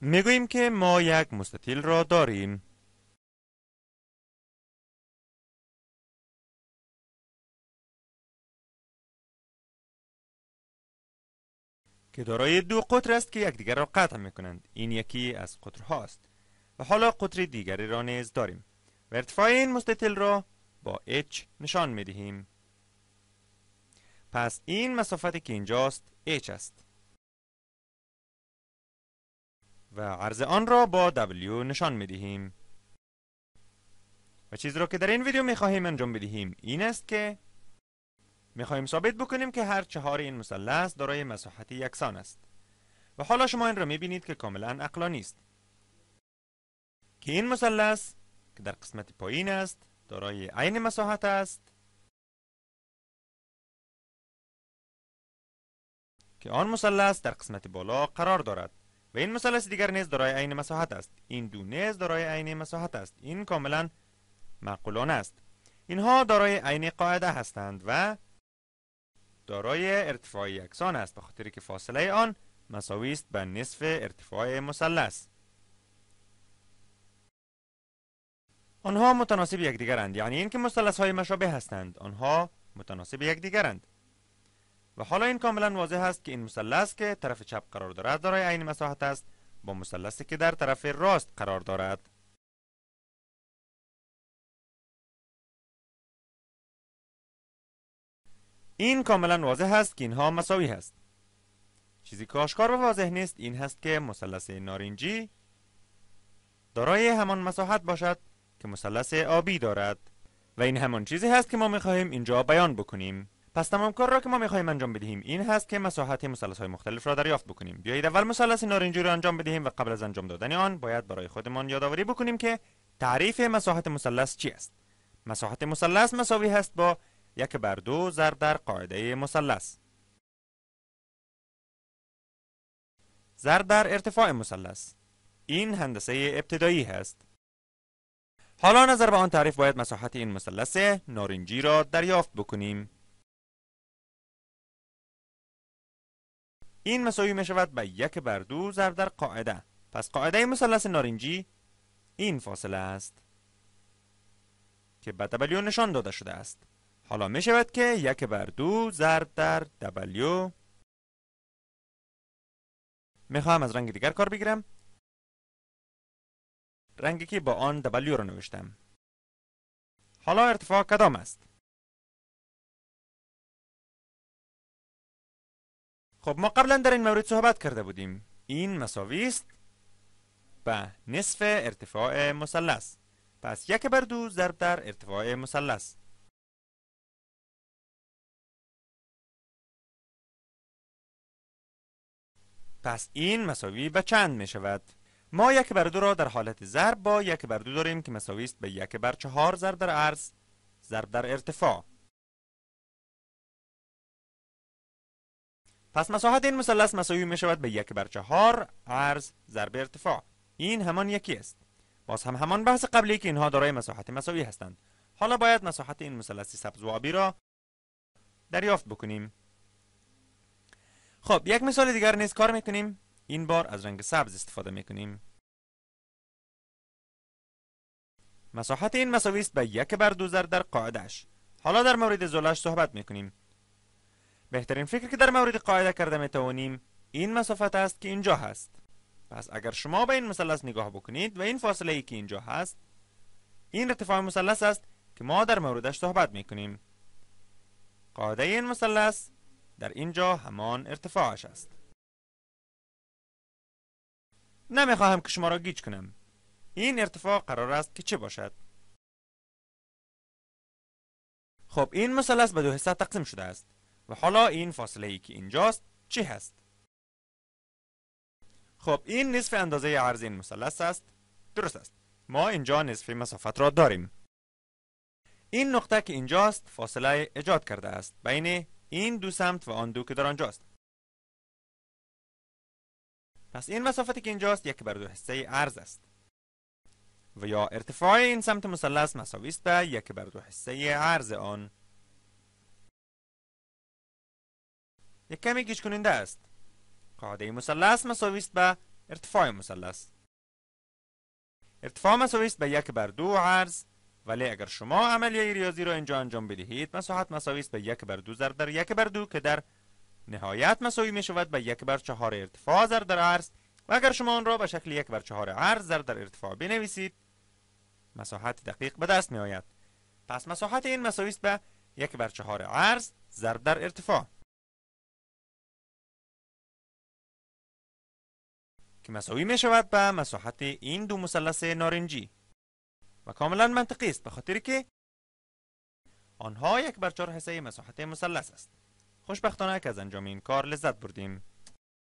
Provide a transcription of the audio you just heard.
میگوییم که ما یک مستطیل را داریم که دارای دو قطر است که یکدیگر را قطع می این یکی از قطرها است و حالا قطر دیگری را نیز داریم و ارتفاع این مستطیل را با H نشان میدهیم پس این مسافتی که اینجاست H است و عرض آن را با W نشان می دهیم و چیز را که در این ویدیو می خواهیم انجام بدهیم این است که می خواهیم ثابت بکنیم که هر چهار این مثلث دارای مساحت یکسان است و حالا شما این را می بینید که کاملا اقلانی است که این مثلث که در قسمت پایین است دارای عین مساحت است که آن مثلث در قسمت بالا قرار دارد و این مثلث دیگر نیز دارای عین مساحت است این دو نیز دارای عین مساحت است این کاملا معقولانه است اینها دارای عین قاعده هستند و دارای ارتفاع یکسان است به که فاصله آن مساوی است به نصف ارتفاع مثلث آنها متناسب یکدیگرند یعنی اینکه مثلث های مشابه هستند آنها متناسب یکدیگرند و حالا این کاملا واضح است که این مثلث که طرف چپ قرار دارد دارای عین مساحت است با مثلثی که در طرف راست قرار دارد این کاملا واضح است که اینها مساوی هست چیزی که آشکار و واضح نیست این هست که مثلث نارنجی دارای همان مساحت باشد که مثلث آبی دارد و این همان چیزی هست که ما خواهیم اینجا بیان بکنیم پس تمام کار را که ما میخواهیم انجام بدهیم این هست که مساحت مثلث های مختلف را دریافت بکنیم بیایید اول مثلث نارنجی را انجام بدهیم و قبل از انجام دادن آن باید برای خودمان یادآوری بکنیم که تعریف مساحت مثلث چی است مساحت مثلث مساوی هست با یک بر دو ضرب در قاعده مثلث ضرب در ارتفاع مثلث این هندسه ابتدایی هست حالا نظر به آن تعریف باید مساحت این مثلث نارنجی را دریافت بکنیم این مساوی می شود به یک بر دو ضرب در قاعده پس قاعده مثلث نارنجی این فاصله است که به دبلیو نشان داده شده است حالا می شود که یک بر دو ضرب در دبلیو می خواهم از رنگ دیگر کار بگیرم رنگی که با آن دبلیو رو نوشتم حالا ارتفاع کدام است خب ما قبلا در این مورد صحبت کرده بودیم این مساوی است به نصف ارتفاع مثلث پس یک بر دو ضرب در ارتفاع مثلث پس این مساوی به چند می شود؟ ما یک بر دو را در حالت ضرب با یک بر دو داریم که مساوی است به یک بر چهار ضرب در عرض ضرب در ارتفاع پس مساحت این مثلث مساوی می شود به یک بر چهار عرض ضرب ارتفاع این همان یکی است باز هم همان بحث قبلی که اینها دارای مساحت مساوی هستند حالا باید مساحت این مثلث سبز و آبی را دریافت بکنیم خب یک مثال دیگر نیز کار میکنیم این بار از رنگ سبز استفاده میکنیم مساحت این مساوی است به یک بر دو زر در قاعدش حالا در مورد زلش صحبت میکنیم بهترین فکر که در مورد قاعده کرده میتوانیم این مسافت است که اینجا هست پس اگر شما به این مثلث نگاه بکنید و این فاصله ای که اینجا هست این ارتفاع مثلث است که ما در موردش صحبت می کنیم. قاعده این مثلث در اینجا همان ارتفاعش است نمیخواهم که شما را گیج کنم این ارتفاع قرار است که چه باشد خب این مثلث به دو حصه تقسیم شده است و حالا این فاصله ای که اینجاست چی هست خب این نصف اندازه عرض این مثلث است درست است ما اینجا نصف مسافت را داریم این نقطه که اینجاست فاصله ایجاد کرده است بین این دو سمت و آن دو که در آنجاست پس این مسافتی که اینجاست یک بر دو حصه عرض است و یا ارتفاع این سمت مثلث مساوی است به یک بر دو حصه عرض آن یک کمی گیج کننده است قاعده مثلث مساوی است به ارتفاع مثلث ارتفاع مساوی است به یک بر دو عرض ولی اگر شما عملیه ریاضی را اینجا انجام بدهید مساحت مساوی است به یک بر دو ضرب در یک بر دو که در نهایت مساوی می شود به یک بر چهار ارتفاع ضرب در عرض و اگر شما آن را به شکل یک بر چهار عرض ضرب در ارتفاع بنویسید مساحت دقیق به دست می آید پس مساحت این مساوی است به یک بر چهار عرض ضرب در ارتفاع که مساوی می شود به مساحت این دو مثلث نارنجی و کاملا منطقی است به خاطر که آنها یک بر چهار حصه مساحت مثلث است خوشبختانه که از انجام این کار لذت بردیم